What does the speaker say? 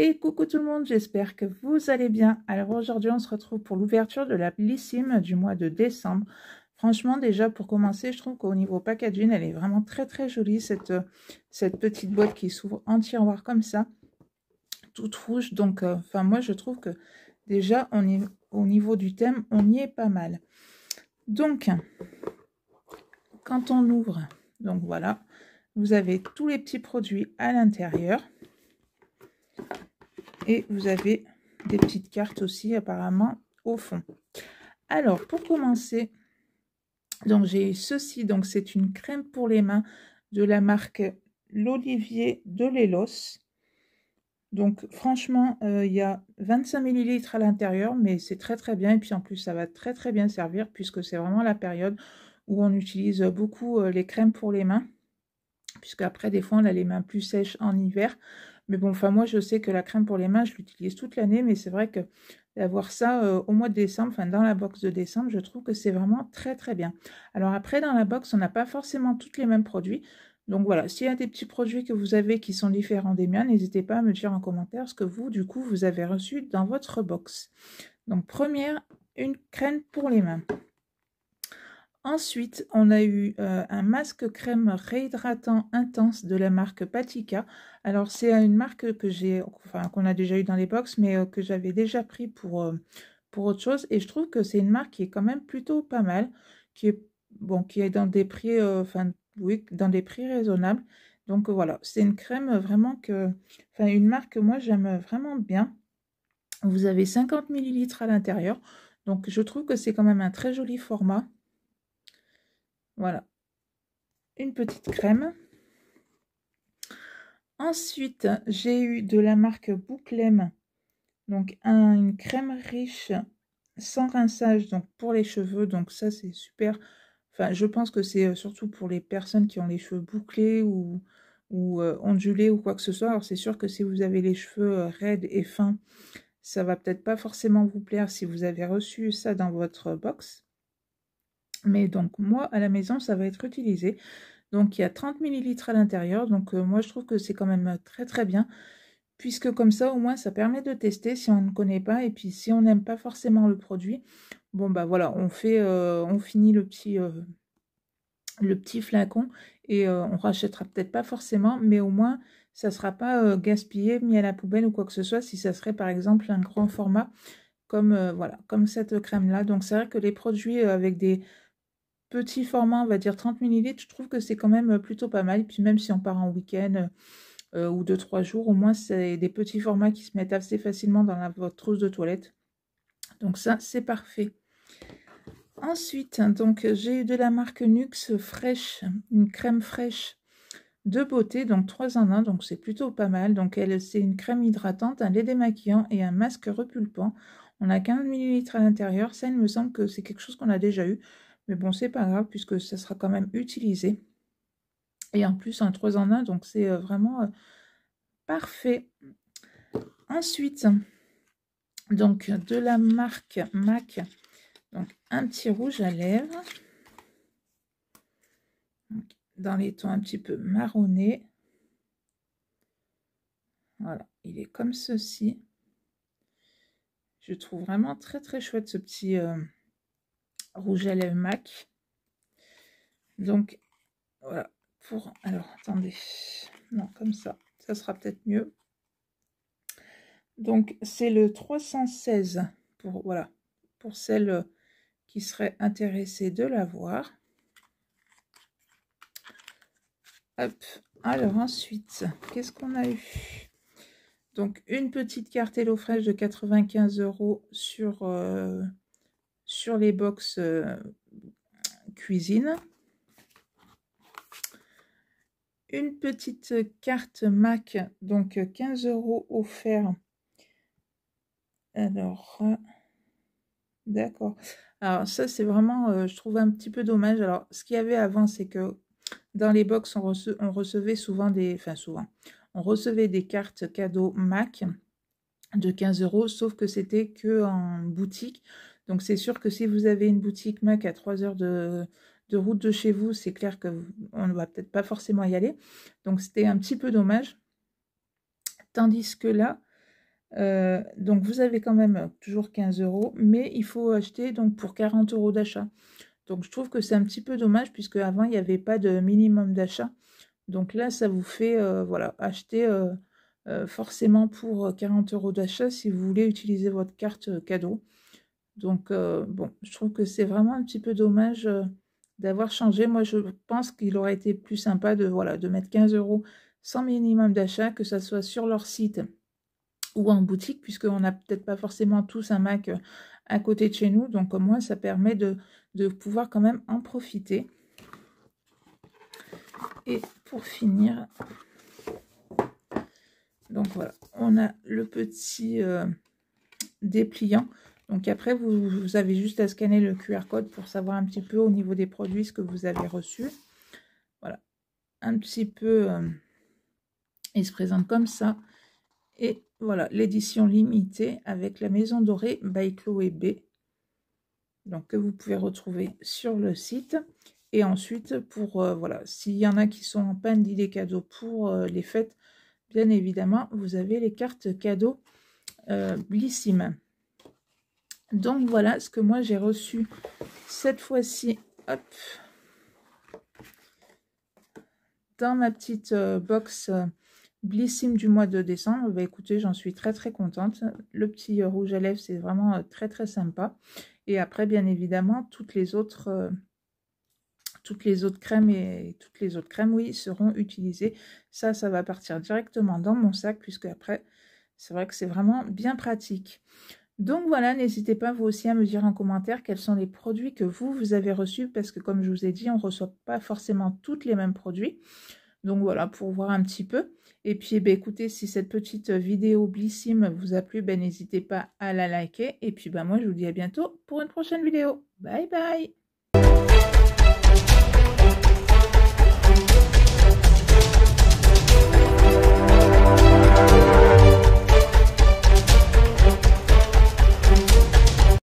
Et coucou tout le monde, j'espère que vous allez bien. Alors aujourd'hui, on se retrouve pour l'ouverture de la Blissime du mois de décembre. Franchement, déjà pour commencer, je trouve qu'au niveau packaging, elle est vraiment très très jolie, cette, cette petite boîte qui s'ouvre en tiroir comme ça, toute rouge. Donc, euh, enfin, moi, je trouve que déjà, on au niveau du thème, on y est pas mal. Donc, quand on ouvre, donc voilà, vous avez tous les petits produits à l'intérieur. Et vous avez des petites cartes aussi apparemment au fond. Alors, pour commencer, donc j'ai ceci. Donc, c'est une crème pour les mains de la marque L'Olivier de l'Elos. Donc, franchement, euh, il y a 25 millilitres à l'intérieur, mais c'est très très bien. Et puis en plus, ça va très très bien servir puisque c'est vraiment la période où on utilise beaucoup euh, les crèmes pour les mains. Puisque après, des fois, on a les mains plus sèches en hiver. Mais bon, enfin, moi, je sais que la crème pour les mains, je l'utilise toute l'année, mais c'est vrai que d'avoir ça euh, au mois de décembre, enfin, dans la box de décembre, je trouve que c'est vraiment très, très bien. Alors après, dans la box, on n'a pas forcément tous les mêmes produits. Donc voilà, s'il y a des petits produits que vous avez qui sont différents des miens, n'hésitez pas à me dire en commentaire ce que vous, du coup, vous avez reçu dans votre box. Donc première, une crème pour les mains. Ensuite, on a eu euh, un masque crème réhydratant intense de la marque Patika. Alors, c'est une marque que j'ai, enfin, qu'on a déjà eu dans les box, mais euh, que j'avais déjà pris pour, euh, pour autre chose. Et je trouve que c'est une marque qui est quand même plutôt pas mal, qui est, bon, qui est dans des prix, dans des prix raisonnables. Donc, voilà, c'est une crème vraiment que, enfin, une marque que moi j'aime vraiment bien. Vous avez 50 ml à l'intérieur. Donc, je trouve que c'est quand même un très joli format. Voilà. Une petite crème. Ensuite, j'ai eu de la marque Bouclem. Donc, une crème riche sans rinçage donc pour les cheveux. Donc, ça, c'est super. Enfin, je pense que c'est euh, surtout pour les personnes qui ont les cheveux bouclés ou, ou euh, ondulés ou quoi que ce soit. Alors, c'est sûr que si vous avez les cheveux euh, raides et fins, ça va peut-être pas forcément vous plaire si vous avez reçu ça dans votre box. Mais donc moi à la maison ça va être utilisé. Donc il y a 30 ml à l'intérieur. Donc euh, moi je trouve que c'est quand même euh, très très bien. Puisque comme ça au moins ça permet de tester si on ne connaît pas. Et puis si on n'aime pas forcément le produit, bon bah voilà, on fait euh, on finit le petit le petit flacon et on rachètera peut-être pas forcément, mais au moins ça sera pas gaspillé, mis à la poubelle ou quoi que ce soit, si ça serait par exemple un grand format comme voilà, comme cette crème là. Donc c'est vrai que les produits avec des petit format, on va dire 30 ml, je trouve que c'est quand même euh, plutôt pas mal. puis même si on part en week-end euh, euh, ou deux trois jours, au moins c'est des petits formats qui se mettent assez facilement dans votre trousse de toilette. Donc ça, c'est parfait. Ensuite, donc j'ai eu de la marque Nuxe fraîche, une crème fraîche de beauté, donc 3 en 1, donc c'est plutôt pas mal. Donc elle, c'est une crème hydratante, un lait démaquillant et un masque repulpant. On a 15 ml à l'intérieur. Ça, il me semble que c'est quelque chose qu'on a déjà eu. Mais bon, c'est pas grave puisque ça sera quand même utilisé. Et en plus, en 3 en 1, donc c'est euh, vraiment euh, parfait. Ensuite, donc de la marque MAC, donc un petit rouge à lèvres. dans les tons un petit peu marronnés. Voilà, il est comme ceci. Je trouve vraiment très très chouette ce petit... Euh, rouge à lèvres MAC. Donc, voilà. Pour, alors, attendez. Non, comme ça. Ça sera peut-être mieux. Donc, c'est le 316 pour, voilà, pour celle qui serait intéressée de l'avoir. Hop. Alors ensuite, qu'est-ce qu'on a eu Donc, une petite carte Hello fraîche de 95 euros sur... Euh, sur les box euh, cuisine. Une petite carte MAC, donc 15 euh, euros offert. Alors, d'accord. Alors ça, c'est vraiment, euh, je trouve un petit peu dommage. Alors, ce qu'il y avait avant, c'est que dans les box, on, recevait souvent des... Enfin, souvent. On recevait des cartes cadeaux MAC de 15 euros, sauf que c'était que en boutique. Donc c'est sûr que si vous avez une boutique Mac à 3 heures de, route de chez vous, c'est clair que on ne va peut-être pas forcément y aller. Donc c'était un petit peu dommage. Tandis que là, euh, donc vous avez quand même toujours 15 euros, mais il faut acheter donc pour 40 euros d'achat. Donc je trouve que c'est un petit peu dommage puisque avant il n'y avait pas de minimum d'achat. Donc là, ça vous fait euh, voilà acheter euh, forcément pour 40 euros d'achat si vous voulez utiliser votre carte cadeau. Donc, euh, bon, je trouve que c'est vraiment un petit peu dommage euh, d'avoir changé. Moi, je pense qu'il aurait été plus sympa de, de mettre 15 euros sans minimum d'achat, que ce soit sur leur site ou en boutique, puisqu'on n'a peut-être pas forcément tous un Mac euh, à côté de chez nous. Donc, au moins, ça permet de, pouvoir quand même en profiter. Et pour finir, donc voilà, on a le petit dépliant donc après, vous, avez juste à scanner le QR code pour savoir un petit peu au niveau des produits ce que vous avez reçu. Voilà, un petit peu, euh, il se présente comme ça. Et voilà, l'édition limitée avec la Maison Dorée by Chloé B. Donc que vous pouvez retrouver sur le site. Et ensuite, pour euh, voilà, s'il y en a qui sont en panne d'idées cadeaux pour euh, les fêtes, bien évidemment, vous avez les cartes cadeaux Blissime. Donc voilà ce que moi j'ai reçu cette fois-ci. dans ma petite euh, box euh, blissime du mois de décembre. Bah écoutez, j'en suis très très contente. Le petit euh, rouge à lèvres, c'est vraiment très très sympa. Et après, bien évidemment, toutes les autres, toutes les autres crèmes et toutes les autres crèmes, oui, seront utilisées. Ça, ça va partir directement dans mon sac puisque après, c'est vrai que c'est vraiment bien pratique. Donc voilà, n'hésitez pas vous aussi à me dire en commentaire quels sont les produits que vous, vous avez reçus, parce que comme je vous ai dit, on ne reçoit pas forcément tous les mêmes produits. Donc voilà, pour voir un petit peu. Et puis eh ben, écoutez, si cette petite vidéo blissime vous a plu, ben, n'hésitez pas à la liker. Et puis ben, moi, je vous dis à bientôt pour une prochaine vidéo. Bye bye